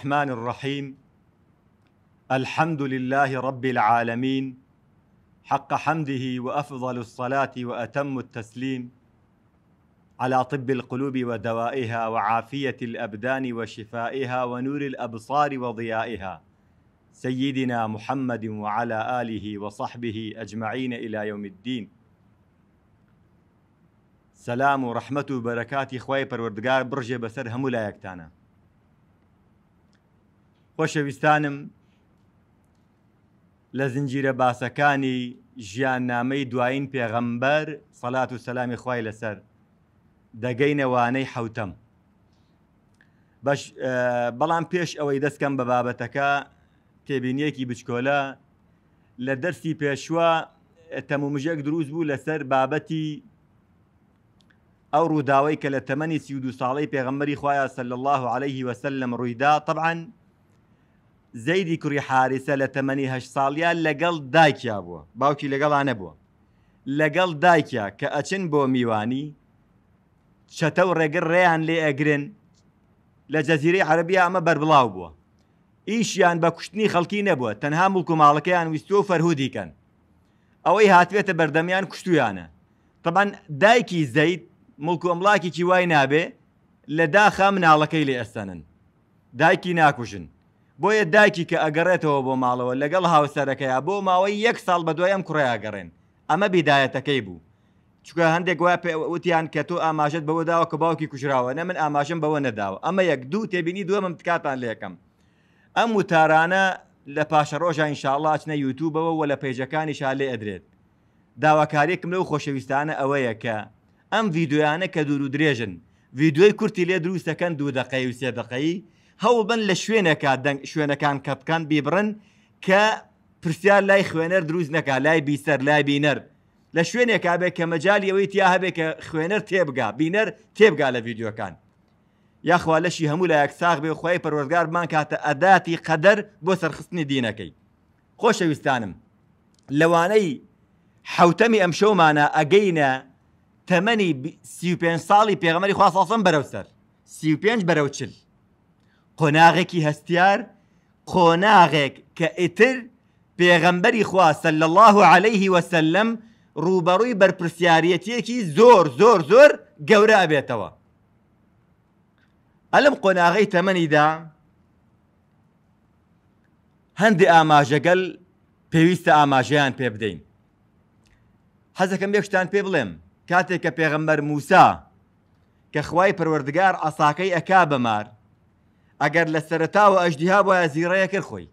الرحمن الرحيم الحمد لله رب العالمين حق حمده وافضل الصلاه واتم التسليم على طب القلوب ودوائها وعافيه الابدان وشفائها ونور الابصار وضيائها سيدنا محمد وعلى اله وصحبه اجمعين الى يوم الدين سلام ورحمه وبركاته خوي پروردگار برجه بسر لا يكتانا خۆشەویستانم لە زنجیرە باسەکانی ژیان نامەی دوایین پێغەمبەر سەلات و سەلامی خی لەسەر دەگەینەوانەی حوتەم. بەڵام پێش ئەوەی دەستکەم بە بابەتەکە تێبینیەکی بچکۆلە لە دەرسی پێشوە تەمومژەک دروست بوو لەسەر بابەتی ئەو ڕووداوای کە لە تەمەنی سی دو ساڵی پێغەمبەری خخوایە سل الله عليه وسلم ڕوویدا طبعاً زەیدی کوڕی حارسە لە تەمەنیه ساڵیان لەگەڵ دایکیا بووە باوکی لەگەڵانە بووە لەگەڵ دایکیا کە ئەچن بۆ میوانی چەتە و ڕێگر ڕێیان لێ ئەگرن لە جەزیری عەربیا ئەمە بربڵاو بووە ئیشیان بە کوشتنی خەڵکی نەبووە تەنها مڵکو ماڵەکەیان ویستۆ فەرهودیکەن ئەوەی هاتوێتە بەردەمیان کوشتویانە طبعاان دایکی زەید مڵکو ئەمڵاکیکی وای نابێ لە داخە مناڵەکەی لێ ئەستەنن دایکی ناکوژن بۆیە دایکی کە ئەگەڕێتەوە بۆ ماڵەوە لەگەڵ هاوسەرەکەیە بۆ ماوەی یەک ساڵ بە دوایەم کوڕیاگەڕێن ئەمە بیدایەتەکەی بوو چکە هەندێک وای وتیان کە تۆ ئاماژت بەوە داوە کە باوکی کوژراوە نە من ئاماژم بەوە نەداوە ئەمە یەک دوو تێبینی دووەم تکاتان لەکەم ئەم وتارانە لە پاشە ڕۆژە ئینشاءڵاچنە یوتوبەوە و لە پێیجەکانی شالێ ئەدرێت داواکاریێکم لەو خۆشەویستانە ئەوەیە کە ئەم ڤیددیویانە کە دوور و درێژن ڤیددیوی کورتی لێ دروستەکەن دوو دقەی و سێ دقەی هەوڵ بن لە شوێنەکە شوێنەکان کە بکەن بیبرن کە پرسیار لای خوێنەر دروست نەکە لای بیسەر لای بینەر لە شوێنێکا بێ کە مەجاالیەوەی تیا هەبێ کە خوێنەر تێبگا بینەر تێبگا لە یددیوەکان یاخوا لەشی هەموو لە یەکساغ بێ خۆی پەروەرگارمان کاتە ئەداتی قەدەر بۆ سەرخستنی دینەکەی خۆشەویستانم لەوانەی حوتەمی ئەم شەومانە ئەگەینە تەمەنی 35 ساڵی پێغمەری خواسەڵسم بەرەو سەر 35 بەرەو چل قۆناغێکی هەستیار قۆناغێک کە ئیتر پێغەمبەری خواسە لە الله عليهەیهی وسلم ڕوبەڕووی بەرپسیارەتیەکی زۆر زۆر زۆر گەورە ئەبێتەوە. ئەلم قۆناغی تەمەنیدا هەندی ئاماژەگەل پێویستە ئاماژەیان پێ بدەین. حەزەکەم بێشتان پێ بڵێم کاتێک کە پێغەمبەر موسا کە خوای پەروەردگار ئاساکەی ئەکا بەمار ئەگەر لە سەرتاوە ئەشدیها بۆە زیڕەیە کرد خۆی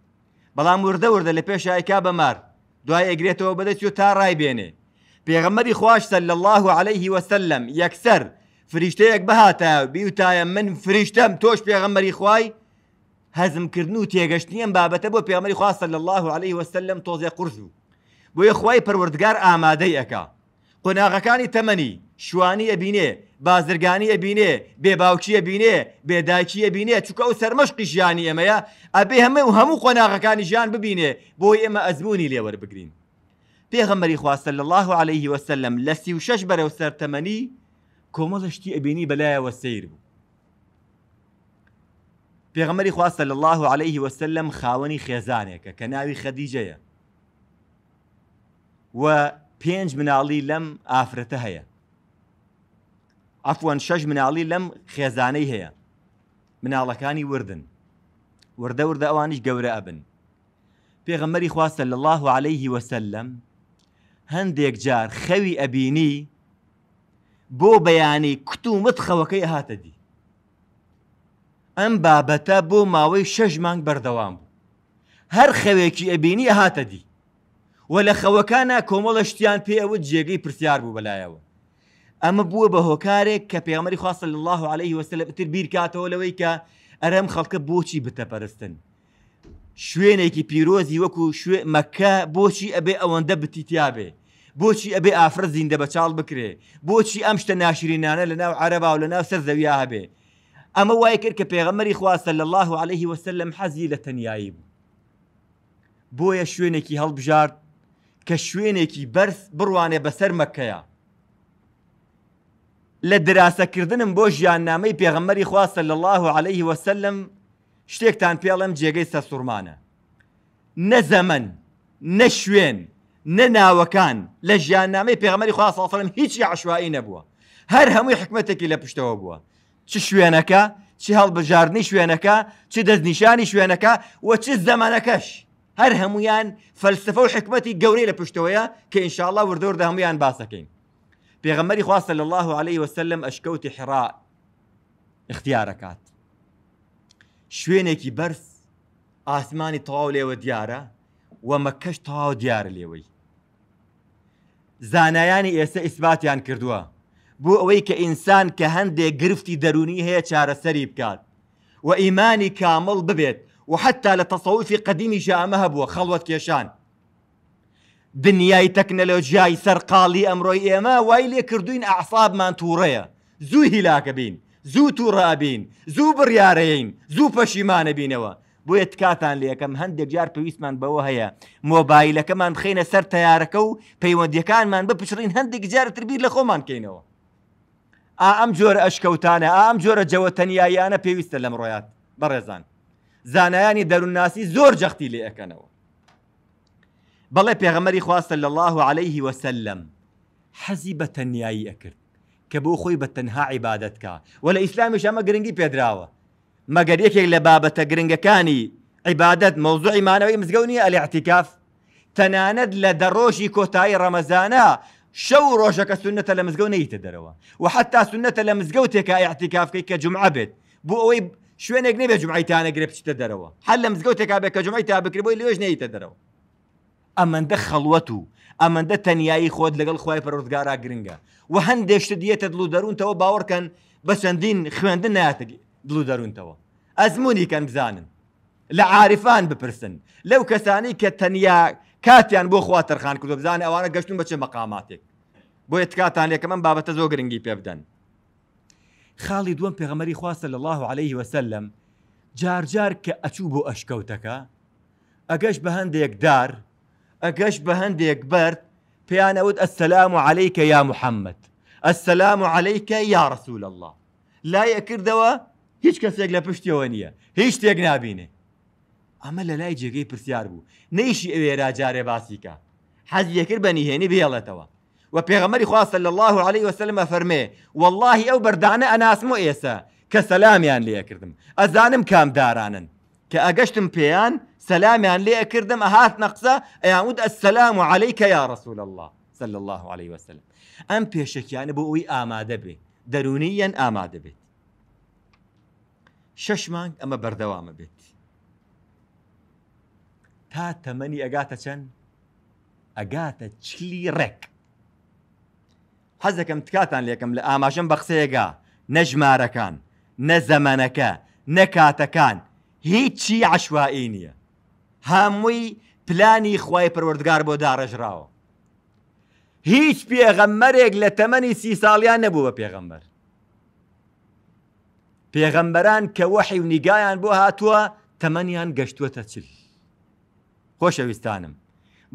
بەڵام وردە وردە لە پێش ئایکا بە مار دوای ئەگرێتەوە بەدەستی و تا ڕای بێنێ پێغەمەری خواشتە لە الله عليه وسلم یەکسەر فریشتەیەک بەهاتە بیوتایە من فریشتەم تۆش پێغەمەری خوای هەزمکردن و تێگەشتنیم بابەتە بۆ پێغەمەری خواستە لە الله عليه وسلم تۆزیە قرز و بۆیە خوای پەروردگار ئامادەی ئەکا قۆناغەکانی تەمەنی شوانی ئەبینێ بازرگانی ئەبینێ بێباوکیە بینێ بێداکیە بینێ چکە ئەو سەرمەشقی ژیانی ئەمەیە ئەبێ هەمە و هەموو قۆناغەکانی ژیان ببینێ بۆی ئێمە ئەزبوونی لێوەربگرین پێغەمەری خواستە لە الله عليه وسلم لە سی و شش بەرەو سەرتەمەنی کۆمەڵشتی ئەبینی بەلایەوە سیر بوو پێغەمەری خواستە لە الله عليه وسلم خاوەنی خێزانێکە کە ناوی خەدیجەیە و پێنج مناڵی لەم ئافرەتە هەیە ئەفوەن شەش مناڵی لەم خێزانەی هەیە مناڵەکانی وردن وردە وردە ئەوانش گەورە ئەبن پێغەمەری خواستە لە الله عليه وسلم هەندێک جار خەوی ئەبینی بۆ بەیانی کتومت خەوەکەی هاتە دی ئەم بابەتە بۆ ماوەی شەش مانگ بەردەوام بوو هەر خەوێکی ئەبینی هاتە دی وە لە خەوەکانە کۆمەڵە شتیان پێ ئەوە جێگەی پرسیار بوو بەلایەوە ئەمە بووە بە هۆکارێک کە پێمەری خواستە الله عليه وسلمتر بیرکاتەوە لەوەی کە ئەرەم خەڵکە بۆچی بتەپەرستن شوێنێکی پیرۆزی وەکو شوێ مەکە بۆچی ئەبێ ئەوەندە بتیتیابێ بۆچی ئەبێ ئافرە زیندە بە چاڵ بکرێ بۆچی ئەم شتە ناشرینانە لە ناو عەرەبا و لە ناو سەر زەویا هەبێ ئەمە وای کرد کە پێغەمەری خواستە لە الله عليه وسلم حەزی لە تەنایی بوو بۆیە شوێنێکی هەڵبژارد کە شوێنێکی بەرز بڕوانێ بەسەر مەکەیە لە دراسەکردنم بۆ ژیاننامەی پێغەمەری خواستە لە الله عليه وسلم شتێکتان پێڵم جێگەی سەسوورمانە نەزەمن نە شوێن نەناوەکان لە ژیاننامەی پێغەمەری خواسەڵم هیچی عشوایی نەبووە هەر هەمووی حکمتێکی لە پشتەوە بووە چ شوێنەکە چی هەڵبژاردننی شوێنەکە چ دەستنیشانی شوێنەکە و چ زەمانەکەش هەر هەمویان فەلسفە و حکمەتی گەورەی لە پشتەوەیە کە ئینشاءله وردۆردا هەمویان باسەکەین غمري خواص صلى الله عليه وسلم أشكوت حراء اختياركات شويني بەرز ئاسمانی تەواو لێوە دیارە و مەکەش تەواو دیارە لێوەی زانایانی ئێستا ئیسباتیان کردووە بۆ ئەوەی کە ئینسان کە هەندێک گرفتی دەرونی هەیە چارەسەری بکات و ئیمانی کامەڵ ببێت و حتا لە تەسەوفی دنیای تەکنەلۆژیای سەرقاڵی ئەمڕۆی ئێمە وای لێ کردوین ئاعسابمان تووڕەیە زوو هیلاکە بین زوو تووڕابین زوو بڕیارەین زوو پەشیمانە بینەوە بۆیە تکاتان لەکەم هەندێک جار پێویستمان بەوە هەیە مۆبایلەکەمان بخینە سەر تیارەکە و پەیوەندیەکانمان بپچڕین هەندێک جارتربیر لە خۆمان کەینەوە ئا ئەم جۆرە ئەشکەوتانە ئام جۆرە جەوەتەنیایانە پێویستە لەم ڕۆیات بەڕێزان زانایانی دەروونناسی زۆر جەختی لێەکەنەوە بله بيغمري خواست صلى الله عليه وسلم سلم حزب تنیای اکرد که بو خوی به تنها عبادت کا ولی اسلام شما گرنگی پدراوه مگر یک یک لبابه گرنگکانی عبادت موضوع معنوی مزگونی ال الاعتكاف تناند لدروشي كوتاي رمزانا شو روشك سنة لمزقو نيت وحتى سنة لمزقو تيكا اعتكاف كيكا جمعة بيت بو اوي شوين اقنبه جمعي تانا قريب تدروا حل لمزقو تيكا بيكا جمعي تابا قريبو اللي وش نيت ئەمەندە خەڵوەت و ئەمەندە تەنایی خۆت لەگەڵ خی پەرۆزگارا گرنگە و هەندێشت دیێتە دلو دەروونتەوە باوەڕکەن بە چەندین خوێندن ناتە دلو دەروونتەوە ئەزمموی کەن بزانن لە عاعرفان بپرسن لەو کەسانی کە تەنیا کاتیان بۆ خوا تەرخان کرد بزانانی ئەوانە گەشتون بچێ مەقاماتێک بۆ ێتکاتان لێکە من بابەتە زۆ گرنگی پێ بدەن خاڵی دووەم پێغەمەری خواستە لە الله عليه وسلم جارجار کە ئەچوو بۆ ئەشکەوتەکە ئەگەشت بە هەندێک دار اقش بهندي اكبرت بيانا أود السلام عليك يا محمد السلام عليك يا رسول الله لا يكر دوا هيش كسي اقلا بشتي وانيا هيش تيقنا بيني اما لا يجي غير برسيار بو نيشي اوي راجار باسيكا حز يكر بني هيني الله توا وبيغمري خواه صلى الله عليه وسلم فرمي والله او بردانا انا اسمه ايسا كسلام يان يعني لي اكردم ازانم كام دارانن كأجشتم بيان سلام يعني لي أكردم أهات نقصة يعود يعني السلام عليك يا رسول الله صلى الله عليه وسلم أم پێشکیانە يعني بۆ ئەوی ئامادە بێ دەرونیەن ئامادە بێت شش مانگ أما بردوام بيت تا تمني ئەگاتە چەند ئەگاتە چلی ڕێک حزكم تكاتا ليكم لآماشن ئاماژەم نجمارا كان نزمانا كان نكاتا كان هیچی عشوایی نییە هەمووی پلانی خی پەروەردگار بۆ داڕژراوە هیچ پێغەممەرێک لە تەمەنی سی ساڵیان نەبوو بە پێغەمبەر پێغەمبەران کە وەحی و نیگایان بۆ هاتووە تەمەنیان گەشتووەتە چل خۆشەویستانم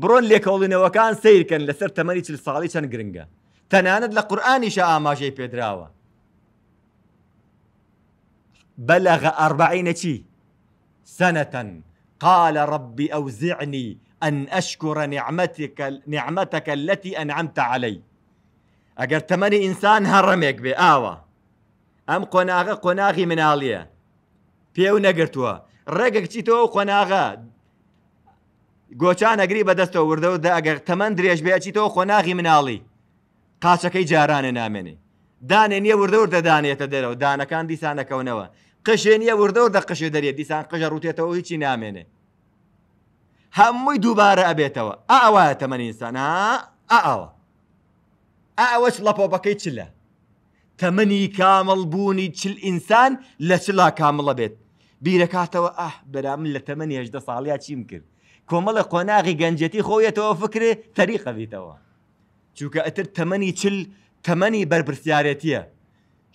بڕۆن لێکەڵینەوەکان سیرکەن لەسەر تەمەنی چل ساڵی چەند گرنگە تەنانەت لە قورآانیشە ئاماژەی پێدراوە بەلەغە ئەربعینە چی سنة قال رب أوزعني أن أشكر نعمتك, نعمتك التي أنعمت علي ئەگەر تەمەنی ئینسان هەڕەمێک بێ ئاوە ئەم قۆناغە قۆناغی مناڵیە پێو نەگرتووە ڕێگەک چیتەوە قۆناغە گۆچان ئەگری بەدەستەوە وردەوە دا ئەگەر تەمەند درێژ بێچیتەوە خۆناغی مناڵی قاچەکەی جارانە نامێنێ دانێ نیە وردەور دەدانێتە دەرەوە دانەکان دیسانەکەونەوە قشێنیە وردەوە دە قشێ دەرێت دیسان قژە ڕوتێتەوە هیچی نامێنێ هەمووی دووبارە ئەبێتەوە ئاوایە تەمەنیسان ئاوە ئاوەش لەپۆبەکەی چلە تەمەنی کامەڵ بوونی چل ئینسان لە چلا کامڵە بێت بیرەکاتەوە ئەه بەرامن لە تەمەنی هێشدە ساڵیا چیم کرد کۆمەڵە قۆناغی گەنجەتی خۆیەتەوە فکرێ تەریقەبییتەوە چووکە ئەتر تەمەنی چل تەمەنی برپرسیارەتیە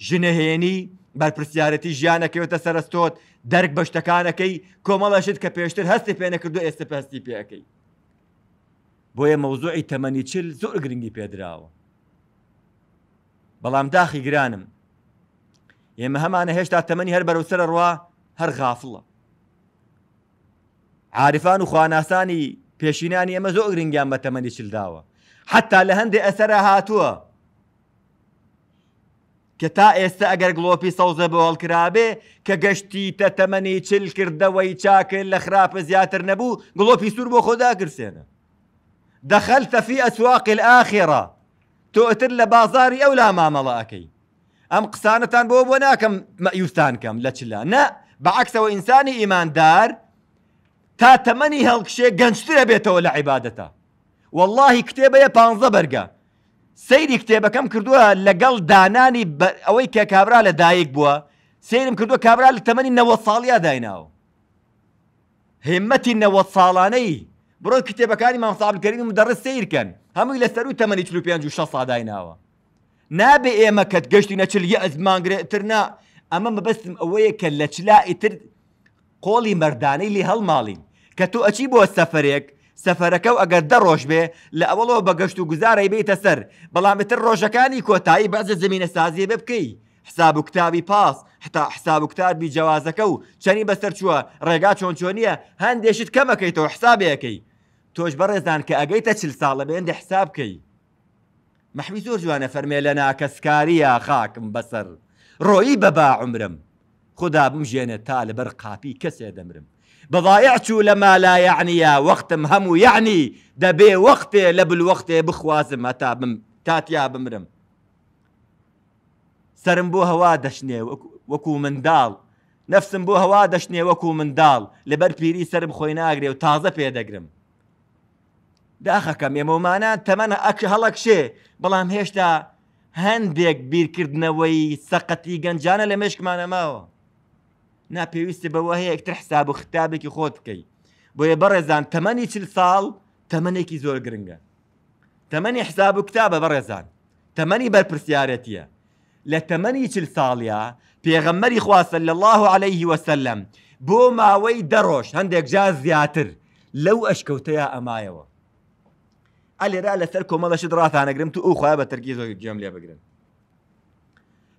ژنەهێنی بەرپسیارەتی ژیانەکەوێتە سەرستۆت دەرک بە شتەکانەکەی کۆمەڵەشت کە پێشتر هەستی پێنەکردو ئێستا پستی پێەکەی بۆیە مەوزوعی تەمەنی چل زۆر گرنگی پێدراوە بەڵام داخی گرانم ئێمە هەمانە هێشتا تەمەنی هەر بەرەوسرە ڕوا هەر غافڵە عاعرفان و خواناسانی پێشینانی ئێمە زۆر گرنگیان بە تەمەنی چلداوە حتا لە هەندێک ئەسرە هاتووە کە تا ئێستا ئەگەر گلۆپی سەوزە بەوەڵکرابێ کە گەشتی تە تەمەنی چل کردەوەی چاکرد لە خراپە زیاتر نەبوو گلۆپی سوور بۆ خۆدا گرسێنە دەخەل تەفی ئەسواقی ئاخێرا تۆتر لە بازاری ئەو لا مامەڵە ئەەکەی ئەم قسانتان بۆ بۆ ناکەم مەیوستان کەم لە چلا نە بەعکسەوە ئینسانی ئیماندار تا تەمەنی هەڵکشێ گەنجترە بێتەوە لە عیباەتە واللهی کتێبەیە پ بەرگە سەیری کتێبەکەم کردووە لەگەڵ دانانی ئەوەی کە کابرا لە دایک بووە سیرم کردووە کابرا لە تەمەنی نەوە ساڵیا دایناوە همەتی نەوە ساڵانەی بڕۆ کتێبەکانی مامسابلکەری مدەڕست سیرکەن هەمووی لە سەر و تەمەنی 5 سادایناوە نابێ ئێمە کەت گەشتی نەچل یە ئەزمانگرێتتر نا ئەمە مەبەستم ئەوەیە کە لە چلا ئیتر قۆڵی مەردانەی لی هەڵماڵین کە تۆ ئەچی بۆ سەفرێک سەفەرەکە و ئەگەر دەڕۆژ بێ لە ئەوڵەوە بەگەشت و گوزارەی بێتە سەر بەڵامتر ڕۆژەکانی کۆتایی بەزە زمینە سازیە بێ بکەی حساب و کتابی پاس حتا حساب و کتابی جیازەکە و چەنی بەسەر چووە ڕێگا چۆن چۆنیە هەندێشت کەمەکەیتەوە حسابەکەی تۆش بەڕێزان کە ئەگەیتە چل ساڵە بێندە حسابکەی مەحمی زۆر جوانە فەرمێ لە ناکەسکاریە خاکم بەسەر ڕۆیی بەبا عمرم خدا بمژێنێت تا لەبەر قاپی کەسێ دەمرم بەضایع چوو لە مالا یعنیە وەختم هەموو یعنی دەبێ وەختێ لە بلوەختێ بخوازم هەتا بم تاتیا بمرم سرم بۆ هەوا دەشنێ وەکو منداڵ نفسم بۆ هەوا دەشنێ وەکو منداڵ لەبەر پیری سرم خۆی ناگرێ و تازە پێدەگرم داخەکەم ئێمەمانە تەمەە ئەک هەڵک شێ بەڵام هێشتا هەندێک بیرکردنەوەی سەقەتی گەنجانە لە مشکمانە ماوە ناپێویستی بەوە هەیە یەکتر حساب و ختابێکی خۆت بکەیت بۆیە بەڕێزان تەمەنی چل ساڵ تەمەێکی زۆر گرنگە تەمەنی حساب و کتابە بەڕێزان تەمەنی بەرپسیارەتیە لە تەمەنی چل ساڵیا پێغەممەری خواسە لە الله عليه وسلم بۆ ماوەی دەڕۆژ هەندێک جا زیاتر لەو ئەشکەوتەیە ئەمایەوە ئەلێرا لەسەر کۆمەڵەش دراتانەگرم تو ئەوخوا بە تەرکی زۆر گوێم لێ بگرن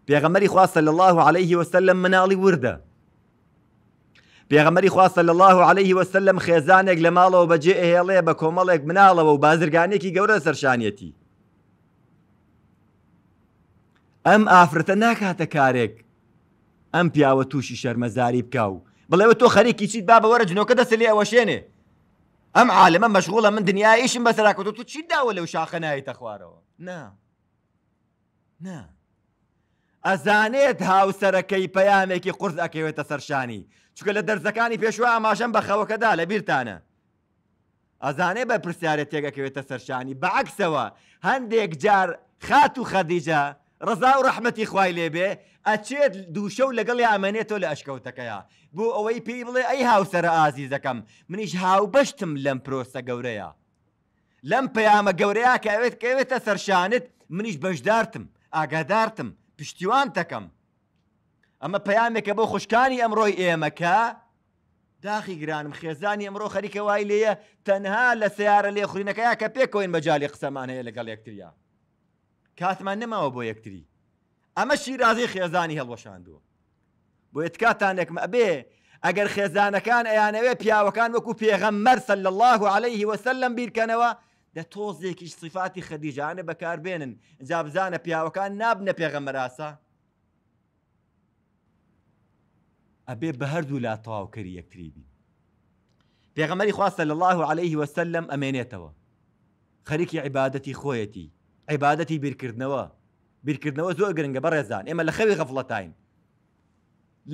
پێغەمەری خواسە لە الله عليه وسلم مناڵی وردە پێغەمەری خواستە لە الله عليه وسلم خێزانێک لە ماڵەوە بەجێ ئەهێڵێ بە کۆمەڵێک مناڵەوە و بازرگانێکی گەورە سەرشانەتی ئەم ئافرەتە ناکاتە کارێک ئەم پیاوە تووشی شەرمەزاری بکاو بڵێوە تۆ خەرێکی چیت با بەوەرە جنۆکە دەسلی ئەوە شوێنێ ئەم عالمە مەشغوڵە من دنیایشم بەسەراکەوت تو چی داوە لەو شاخەنایتە خوارەوە نا نا ئەزانێت هاوسەرەکەی پەیامێکی قرس ئەکەوێتە سەرشانی چکە لە دەرزەکانی پێشوە ئاماژەم بە خەوەکەدا لە بیرتانە ئەزانێ بە پرسیارێت تێگەکەوێتە سەرشانی بەعکسەوە هەندێک جار خات و خەدیجە ڕزا و ڕحمەتی خوای لێبێ ئەچێت دووشەو لەگەڵی ئامێنێتەوە لە ئەشکەوتەکەیە بۆ ئەوەی پێی بڵێ ئەی هاوسرە ئازیزەکەم منیش هاوبەشتم لەم پرۆسە گەورەیە لەم پەیامە گەورەیە کەوێت کەوێتە سەرشانت منیش بەشدارتم ئاگادارتم پشتیوان تەکەم ئەمە پەیامێکە بۆ خوشکانی ئەمڕۆی ئێمەکە داخی گرانم خێزانی ئەمڕۆ خەریکە وای لێیە تەنها لە سیارە لێخورینەکەیا کە پێکۆین بەجای قسەمان هەیە لەگەڵ یەکتریا کاتمان نەماوە بۆ یەکتری ئەمە شیرازی خێزانی هەڵوەشاندووە بۆ یتکاتانێکمە ئەبێ ئەگەر خێزانەکان ئەیانەوێ پیاوەکان وەکو پێغەممەەر سل الله عليه وسلم بیرکەنەوە دە تۆزێکیش صفاتی خەدیجانە بەکاربێنن جابزانە پیاوەکان نابنە پێغەمەراسە ئەبێ بە هەردوو لا تەواوکەری یەکتریبی پێغەمەری خواستە لە الله عليه وسلم ئەمێنێتەوە خەریکی عیباەتی خۆیەتی عیباەتی بیرکردنەوە بیرکردنەوە زۆر گرنگە بەڕێزان ئێمە لە خەوی غەفڵەتین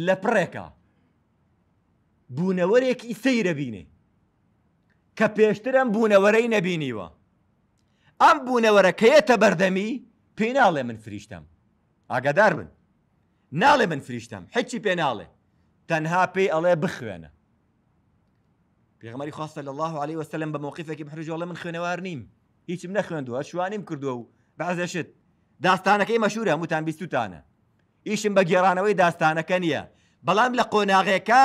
لە پڕێکە بوونەوەرێکی سەیرە بینێ کە پێشترم بوونەوەرەی نەبینیوە ئەم بوونەوەرەکەیەتە بەردەمی پێ ناڵێ من فریشتم ئاگادار بن ناڵێ من فریشتم هیچی پێ ناڵێ تەنها پێی ئەڵێ بخوێنە پێغمەری خواستە لە الله عليه وسلم بە موقفێکی محرجۆڵە من خوێنەوار نیم هیچم نەخوێندووە شوانیم کردووە و بازێشت داستانەکەی مەشورە هەمووتان بیستوتانە ئیشم بە گێرانەوەی داستانەکە نییە بەڵام لە قۆناغێکە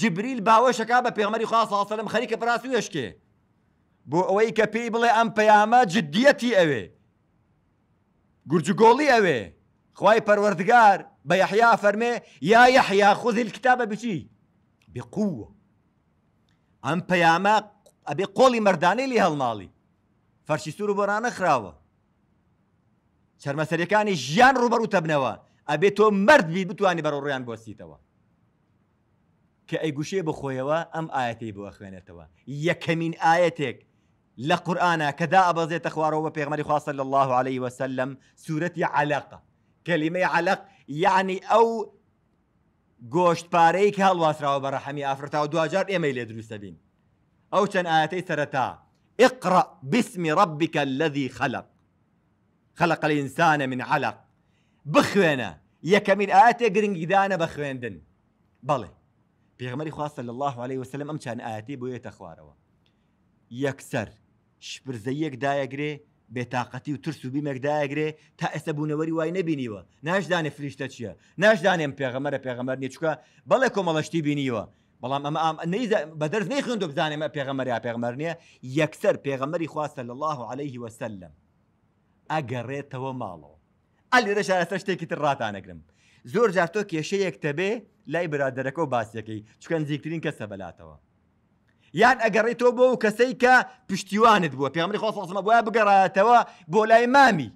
جبریل باوەشەکە بە پێغمەری خواسەڵم خەریکە پراسی وشکێ بۆ ئەوەی کە پێی بڵێ ئەم پەیامە جددیەتی ئەوێ گورجگۆڵی ئەوێ خوای پەروەردگار بە یحیا فەرمێ یا یحیا خودی کتابە بچی بقووە ئەم پەیامە ئەبێ قۆڵی مەردانەی لی هەڵماڵی فەرشی سوور و بۆرانە خراوە چەرمەسەرەکانی ژیان ڕوبەر و تەبنەوە ئەبێت تۆ مردبی بتانی بەڕۆڕیان بۆسییتەوە کە ئەیگوشێ بخۆیەوە ئەم ئاەتی بۆ خوێنێتەوە یەکەمین ئاەتێک لە قورآە کەدا ئەبەزێتە خوارەوە بە پێغمەری خواستە لە الله عليه وسلم سورة علاقة كلمه علق يعني او گۆشت پارەی کە هەڵواسراوە بە ڕەحەمی ئافرەتەوە دوجار ئێمەی لێ دروستە بین ئەو چەند ئاەتەی اقرأ باسم ربك الذي خلق خلق الإنسان من علق بخوێنە یەکەمین ئاەتێ گرنگیدانە بە خوێندن بەڵێ پێغمەری خواستە لە الله عليه وسلم ئەم چند ئاەتی بۆیێتە خوارەوە یەکسەر شپرزە زيك دايجري بێتاقەتی و ترس و بیمەکداگرێ تا ئێستا بوونەوەری وای نبینیوە ناشدانێ فریشتە چییە ناشدانێم پێغەمەرە پێغەمەر نیچکە بەڵێ کۆمەڵەشتی بینیوە بەڵام ئەمە ئام بە دەرز نەی خوند بزانێمە پێغەمەری پێغمەر نیە یەکسەر پێغەمەری خواستە لە الله عليه وسلم ئەگەڕێتەوە ماڵەوە ئەلیرە شارەسە شتێکی تر ڕاتانەگرم زۆر جار تۆ کێشەیەک تەبێ لای برادەرەکە و باسیەکەی چکەن زیکترین کەسە بەلاتەوە یان ئەگەڕێتەوە بۆ و کەسەی کە پشتیوانت بووە پێمەری خۆسەمە بۆە بگەڕاتەوە بۆ لای مامی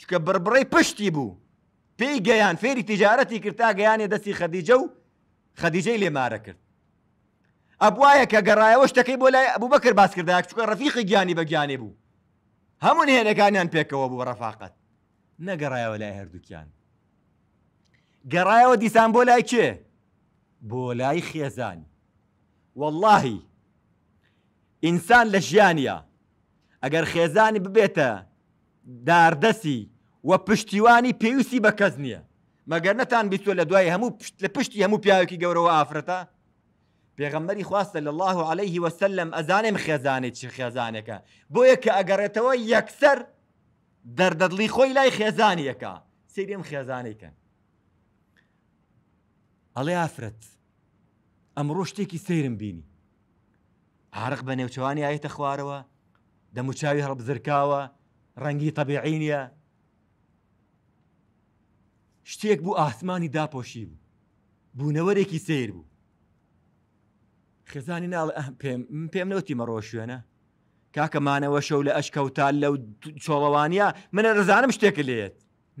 چکە بربڕی پشتی بوو پێی گەیان فێری تیجارەتی کرتا گەیانێ دەستی خەدیجە و خەدیجەی لێمارە کرد ئەبواایە کە گەڕایەوە شتەکەی بۆ لای ئەبوو بەکرد باس کردا چکە ڕفیقی گیانی بەگیانێ بوو هەموو هێنەکانیان پێکەوە بوو ڕەفاقت نەگەڕایەوە لای هەردووکیان گەڕایەوە دیسان بۆ لای کێ بۆ لای خێزانی واللهی ئینسان لە ژیانە ئەگەر خێزانی ببێتە داردەسی وە پشتیوانی پێویستی بە کەس نییە مەگەر نەتان بیتوە لە دوای هەموو لە پشتی هەموو پیاوێکی گەورەوە ئافرەتە پێغەمبەری خواستە لە الله عليه وسلم ئەزانێم خێزانێت چی خێزانێکە بۆیە کە ئەگەڕێتەوە یەکسەر دەردەدڵی خۆی لای خێزانیەکە سریم خێزانیکەن ئەڵێ ئافرەت ئەمڕۆ شتێکی سەیرم بینی عرق بە نێوچوانی ئاەتە خوارەوە دەموچاوی هەڵبزرکاوە ڕەنگی تەبیعی نیە شتێک بوو ئاسمانی داپۆشی بوو بوونەوەرێکی سیر بوو خێزانی ناڵ پێم نەوتی مەڕۆ شوێنە کاکەمانەوە شەو لە ئەشکەوتان لەو چۆڵەوانیا منە ڕزانم شتێک لێت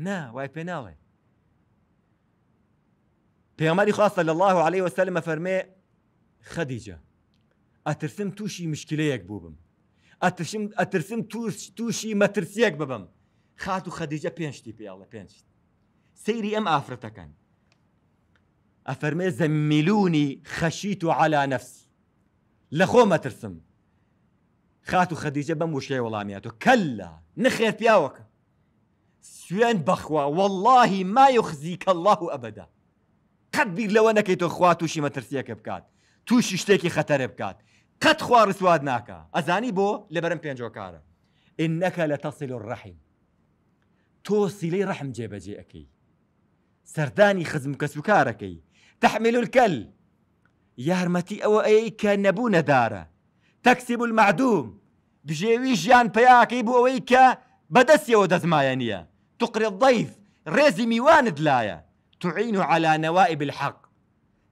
نا وای پێ ناڵێت پێغمەری خاص صلی الله الله و عليه وسلمە فەرمێ خەدیجە ئەترسم تووشی مشکلەیەک بووبم ئەترسم تووشی مەترسیەک ببم خات و خەدیجە پێنجتی پیاڵە پێنج سەیری ام آفرتا ئەفەرمێ زەمیلونی خەشیت و علا نفس لخو مترسم مەترسم خدیجه و خەدیجە بەم وشەیە وەڵامیاتۆ کەللا نخێت پیاوەکە سوين بخوا والله ما يخزيك الله أبداً قەت بیر لەوە تو تۆ خوا تووشی مەترسیەکە بکات تووشی شتێکی خەتەرە بکات قەت خوا ڕسواد ناکە ئەزانی بۆ لەبەرم پێنجۆکارە ئینەکە لە تەسیل و ڕەحیم تۆ سیلەی ڕەحم جێبەجێ ئەەکەی سەردانی خزم کەس و کارەکەی تحمل الكل یارمەتی او ئەی کە نبو ندارا تەکسیب المعدوم بژێوی ژیان پیاکەی بۆ ئەوەی کە بەدەستیەوە دەزمایە نییە توقرێ ضیف ڕێزی میوانت لایە تعين على نوائب الحق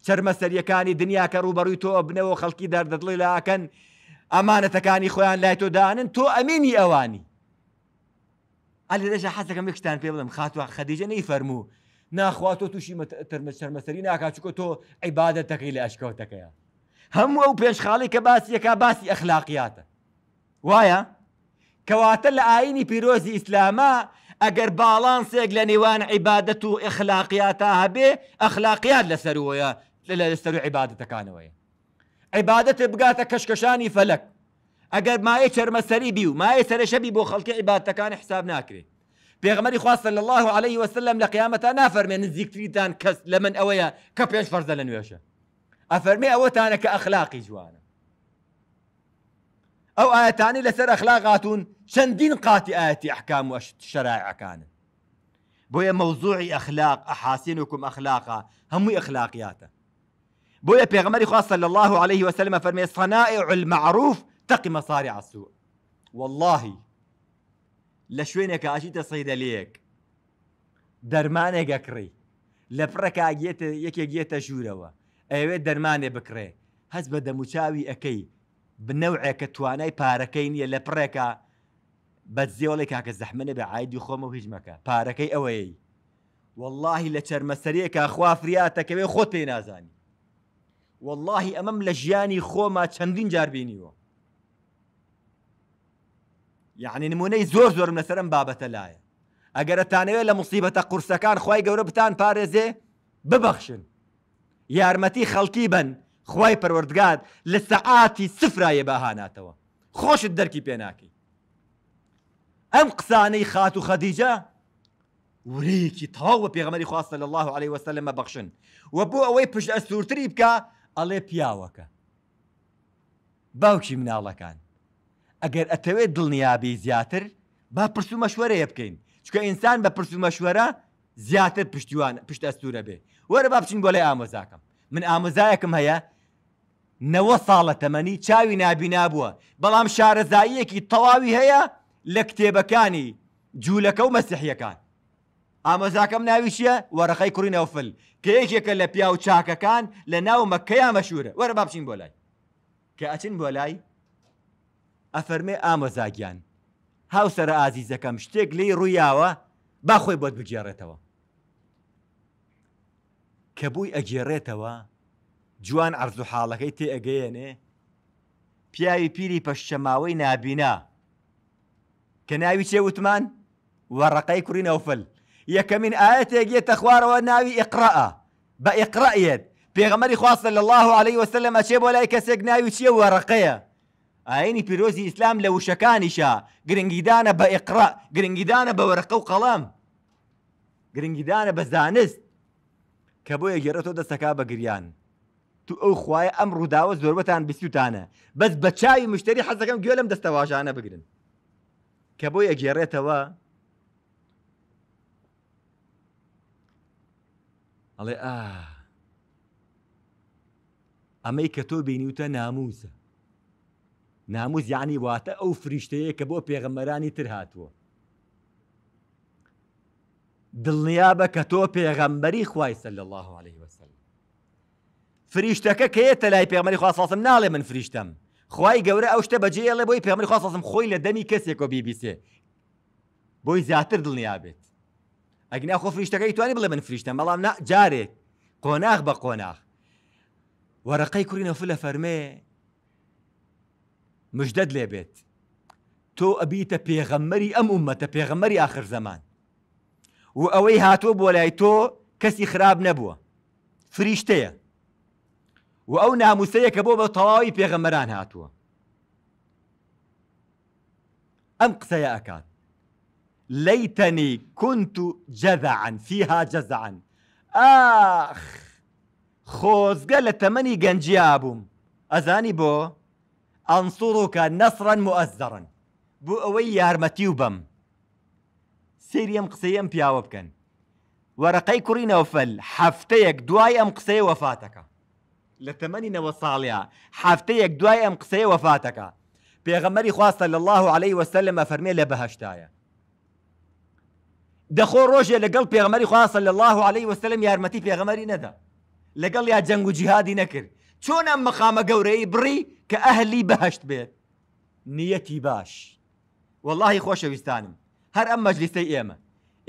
شرمسر يكاني دنيا كروبر يتو ابنه وخلقي دار دضلي لكن أمانة كاني خوان لا تدان تو أميني أواني قال لي ليش حاسك مكشتان في بلم خاتو خديجة نيفرمو نا خواتو توشي ترمس شرمسري نا كاتشكو تو عبادتك إلى أشكوتك يا هم أو بيش خالي كباسي كباسي أخلاقياته وايا كواتل آيني بيروزي إسلاما اگر بالانس یک لنیوان عبادت و به اخلاقیات هەبێ لسرو عبادت کانوی عبادت بقات کشکشانی بگاتە اگر ما ئەگەر مایە بیو ما و شبی بو بۆ عبادت کان حساب ناکرێت پێغمەری خواستە لە الله عليه وسلم لە قیامەتە نافەرمێن نزیکتریتان کەس لە لمن ئەوەیە کە پێش فەرزە لە نوێشە ئەفەرمێ ئەوەتانە کە ئەخلاقی جوانە ئەو ئاەتانی شندين قاتي آتي أحكام الشرائع كان بويا موضوعي أخلاق أحاسينكم أخلاقا همي أخلاقياتا بويا بيغمري خاص صلى الله عليه وسلم فرمي صنائع المعروف تقي مصارع السوء والله لشوينك أشيت صيدليك درمانك أكري لبركا جيت يكي جيت شوروا ايوه درماني بكري هز بدا مشاوي اكي بنوعك تواني باركيني لبركا بركا بەجێوەڵی کاکە زەحمنە بە عیدی خۆمە هیچ مەکە پارەکەی ئەوەیە واللهی لە چەرمەسەریە کا خوافریاتەکەوێ خۆت پێی نازانی واللهی ئەمەم لە ژیانی خۆما چەندین جار بینیوە یعنی نمونەی زۆر زۆرم لەسەرم بابەتە لایە ئەگەرتانەوێت لە مصیبەتە قورسەکان خی گەورە بتان پارێزێ ببەخشن یارمەتی خەڵکی بن خی پەروەردگات لە سەعاتی سفرایە باهاناتەوە خۆشت دەرکی پێناکەی ئەم قسانەی خات و خەدیجە وریکی تاوە پێغمەری خواستە لە الله عليه وسلممە بەخشن و بۆ ئەوەی پشت ئە سوورتری بکە ئەڵێ پیاوەکە باوکی مناڵەکان ئەگەر ئەتەوێت دڵنیابی زیاتر با پرسومەشوەرەیە بکەین چکە ئینسان بە پرسومەشوەرە زیاتر پشتیوان پشت ئەستورە بێ وەرە با بچین بۆ لای ئامۆزاکەم من ئامۆزایەکم هەیە نەوە ساڵە تەمەنی چاوی نابی نابووە بەڵام شارەزاییەکی تەواوی هەیە لە کتێبەکانی جوولەکە و مەسیحیەکان ئامەزاکەم ناویشیە وەرەخەی کوڕینەوە فل کە یەکێکە لە پیا و چاکەکان لە ناو مەکەیان مەشورە وەرە بابچین بۆ لای کە ئەچین بۆ لای ئەفەرمێ ئامەزاگیان هاوسەرە ئازیزەکەم شتێک لی ڕوویاوە باخۆی بۆت بگێڕێتەوە کە بووی ئەگێڕێتەوە جوان ئەرزوحاڵەکەی تێ ئەگەیەنێ پیاوی پیری پەشچەماوەی نابینا کە ناوی چێ وتمان وەڕقەی کوڕی نەوفل یەکەمین ئاەتێک یێتە خوارەوە ناوی ئقرا بە ئقرائێت پێغەمەری خواستە لە الله عليه وسلمە چێ بۆ لای کەسێک ناوی چێ وەڕقەیە ئاینی پیرۆزی ئیسلام لە وشەکانیشە گرنگیدانە بە ئقرا گرنگیدانە بە وەرقە و قەڵام گرنگیدانە بە زانست کە بۆ یەگەرەەوە دەستەکا بە گریان تو ئەو خوایە ئەم ڕووداوە زۆربەتان بسیوتانە بەس بە چاوی مشتری حەزەکەم گوێ لەم دەستەواژانە بگرن کە بۆی ئەگێڕێتەوە ئەڵێ ئا ئەمەی کە تۆ بینیوتە ناموزە ناموز یعنی واتە ئەو فریشتەیە کە بۆ پێغەمەرانی تر هاتووە دڵنیابە کە تۆ پێغەمبەری خوایسە لە الله عليه وسلم فریشتەکە کەیە تە لای پێغمەری خواسەڵسم ناڵێ من فریشتم خی گەورە ئەو شتە بەجێ لە بۆی پێمەری خواستم خۆی لە دەمی کەسێک و بیبیسێ بۆی زیاتر دڵنیا بێت ئەگنا خۆ فریشتەکەی توانانی بڵێ من فریشتە بەڵام جارێک قۆناغ بە قۆناغ وەرەقەی کوڕینەف لە فەرمێ مژدەت لێ بێت تۆ ئەبیتە پێغەممەری ئەم ومەتە پێغەممەری آخر زەمان و ئەوەی هاتووە بۆ لای تۆ کەسی خراب نەبووە فریشتەیە و ئەو ناموسەیە کە بۆ بە تەواوی پێغەمەران ام ئەم اكاد ليتني كنت جذعا فيها جەزعن اخ خوز لە تەمەنی گەنجیا بووم بو بۆ ئەنسوڕوکە نەسرەن مؤەزەڕن بۆ ئەوەی یارمەتی و بم سریم ورقي ئەم وفل حفتيك دواي ام هەفتەیەک دوای لە تەمەنی نەوە ساڵیا هەفتەیەک دوای ئەم قسەیە وەفاتەکە پێغەمەری خواستە لە الله عليه وسلم فەرمێ لە بەهشتایە دەخۆ ڕۆژێ لەگەڵ پێغمەری خواستە لە الله عليه وسلم یارمەتی پێغەمەری نەدا لەگەڵ یا جەنگ و جیهادی نەکرد چۆن ئەم مەخامە گەورەی بڕی کە ئەهلی بەهشت بێت نیەتی باش واللهی خۆشەویستانم هەر ئەم مەجلیسەی ئێمە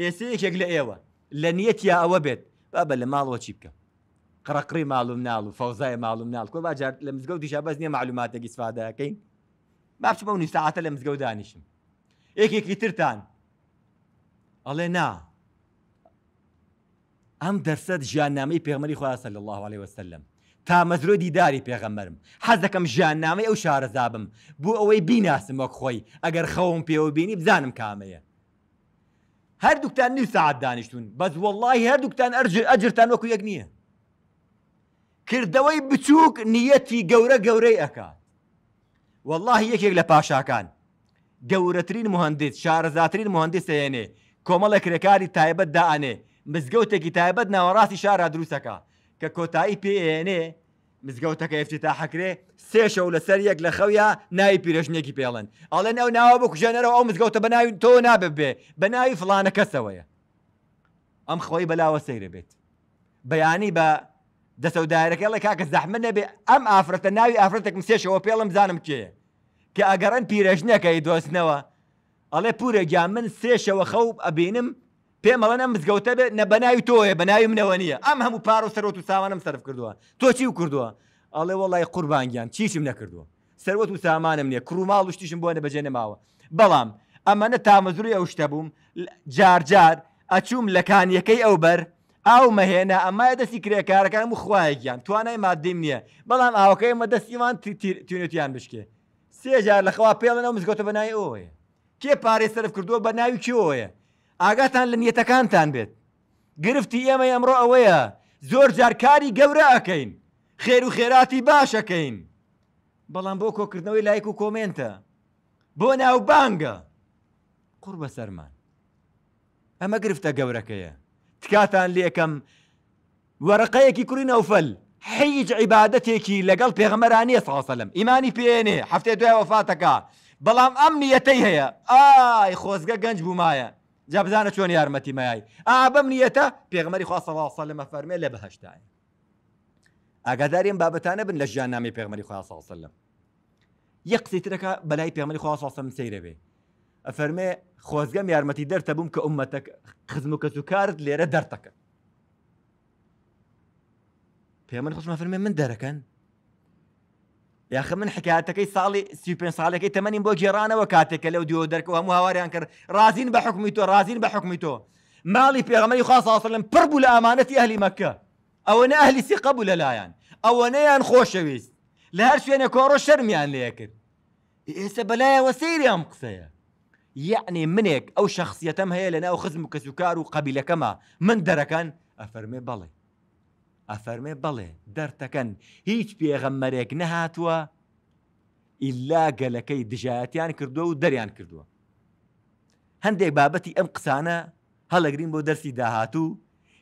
ئێسەیەکێک لە ئێوە لە نیەتیا ئەوە بێت بابە لە ماڵەوە چی بکە قڕقڕی ماڵوم ناڵ و فەوزای ماڵوم ناڵ کۆ باجار لە مزگەوت دیشە بەس نیە معلوماتێکی سوادەکەین باچ بە نیستاعاتە لە مزگەوت دانیشم یەکێکی ترتان ئەڵێ نا ئەم دەرسەت ژیاننامەی پێغمەری خواسە لە الله عليه وسلم تا مەزرۆ دیداری پێغەمەرم حەز دەکەم ژیاننامەی ئەو شارەزابم بۆ ئەوەی بیناسم وەک خۆی ئەگەر خەوم پێوە بینی بزانم کامەیە هەردووکتان نی سعات دانیشتون بەس وەڵی هەردووکتان ئەرجر ئەجرتان وەکو یەک نییە کردەوەی بچووک نیەتی گەورە گەورەی ئەکات والله یەکێک لە پاشاکان گەورەترین مهندس شارەزاترین مهندسەێنێ کۆمەڵە کرێکاری تایبەت داانێ مزگەوتێکی تایبەت ناوەڕاستی شارە دروستەکە کە کۆتایی پێێنێ مزگەوتەکە ئفتی تا حەکرێ سێشە و لەسەر یەک لە خەویا ناوی پیرۆژنێکی پێڵن ئەڵێ ناو ناوە بۆ کوژێنەرەوە ئەو مزگەوتە بەناوی تۆ ناببێ بە ناوی فلانە کەسەوەیە ئەم خۆی بەلاوە سەیرە بێت بەیانی بە دەسەودارەکە لە کاکە زەحمە نەبێ ئەم ئافرەتە ناوی ئافرەتێکم سێشەوە پێڵم زانم کێ کە ئەگەڕەن پیرەژنەکەی دۆستنەوە ئەڵێ پورە گیان من سێشەوە خەوب ئەبینم پێمەڵەنە مزگەوتە بێ نە بەناوی تۆیە بەناوی منەوە نییە ئەم هەموو پار و سەرۆت و سامانم سرف کردووە تۆ چی و کردووە ئەڵێ وڵی قوربانگیان چیشم نەکردووە سەرەت و سامانم نییە کروماڵ شتیشم بۆ نەبەجێ نەماوە بەڵام ئەمەنە تامەزوری ئەو شتە بووم جارجار ئەچووم لەکانیەکەی ئەو بەر ئاو مەهێنا ئەمای دەستی کرێکارەکانم خوایەکیان توانای مادیم نییە بەڵام ئاوەکەی مە دەستیوان تونێتیان بشکێ سێجار لەخوا پێڵەنەوە مزگۆتە بەنای ئەوەیە کێ پارێ سرف کردووە بە ناوی کیەوەیە ئاگاتان لە نیەتەکانتان بێت گرفتی ئێمە ئەمڕۆ ئەوەیە زۆر جارکاری گەورە ئەەکەین خێر و خێراتی باشەکەین بەڵام بۆ کۆکردنەوەی لایک و کۆمنتە بۆ ناو بانگە قوڕ بەسەرمان ئەمە گرفتە گەورەکەیە تکاتان لێکەم وەرەقەیەکی کوڕی نەوفەل حیج عیباەتێکی لەگەڵ پێغمەرانیە ساسەلم ئیمانی پێێنێ هەفتێ دوای وەفاتەکە بەڵام ئەم نیەتەی هەیە ئای خۆزگە گەنج بوومایە جا بزانە چۆن یارمەتی مایایی ئا بەم نیەتە پێغمەری خواستەڵسە لەمە فەرمێ لە بەهشتای ئاگاداریم بابەتانە بن لە ژیان نامی پێغمەری خواستسەلم یەک قسەی ترەکە بەلای پێغمەری خواستسەم سەیرەبێ افرمي خوزگم یارمتی در تبوم که امتک خزمو کسو کارد لیره در تکن پیامان خوشم من درکن يا اخي من حكاياتك اي صالي سيبين صالي كي تمانين بو جيرانا وكاتك لو ديو درك وهم هواري انكر رازين بحكمته رازين بحكمته مالي في غمري خاص أصلا الله عليه وسلم بربو لامانة اهل مكة او انا اهلي سي قبول لا يعني او انا يعني خوش شويس لهرش يعني كورو شرم يعني ليكن إيه سبلا وسيري يا مقصيه یعنی منێک ئەو شخصیتم هەیە لە ناو خزم و کەسوکار و قەبیلەکەمە من دەرەکان ئەفەرمێ بەڵێ ئەفەرمێ بەڵێ دەرتەکەن هیچ پێغەممەرێک نەهاتووە ئللا گەلەکەی دژایەتیان کردووە و دەریان کردووە هەندێک بابەتی ئەم قسانە هەڵەگرین بۆ دەرسی داهاتوو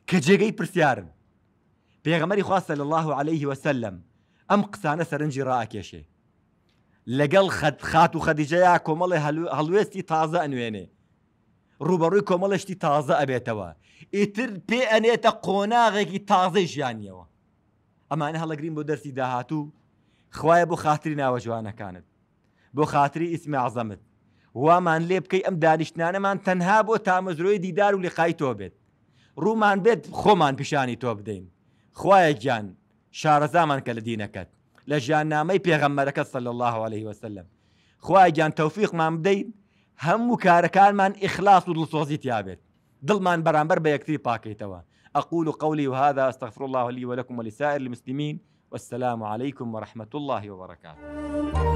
کە جێگەی پرسیارن پێغەمەری خواستە لە الله عليه وسلم ئەم قسانە سەرنجی ڕاکێشێ لەگەڵ خات و خەدیجەیە کۆمەڵی هەلوێستی تازە ئەنوێنێ ڕوبەڕووی کۆمەڵشتی تازە ئەبێتەوە ئیتر پێ ئەنێتە قۆناغێکی تازەی ژیانیەوە ئەمانە هەڵەگرین بۆ دەرسی داهاتوو خوایە بۆ خاتری ناوە جوانەکانت بۆ خاتری ئیسمی عزەمت وامان لێ بکەی ئەم دانیشتانەمان تەنها بۆ تامەزرۆی دیدار و لقای تۆ بێت ڕوومان بێت خۆمان پیشانی تۆ بدەین خوایە گیان شارەزامان کە لە دینەکەت لە ژیاننامەی پێغەممەرەکە سل الله عليه وسلم خواي جان توفيق ما خوایگیان تەوفیقمان بدەیت هەموو کارەکانمان ئیخلاص و دڵسۆزی تیابێت دڵمان بەرامبەر بە باكي توا أقول قولي وهذا أستغفر الله لي ولكم ولسائر المسلمين والسلام عليكم ورحمة الله وبركاته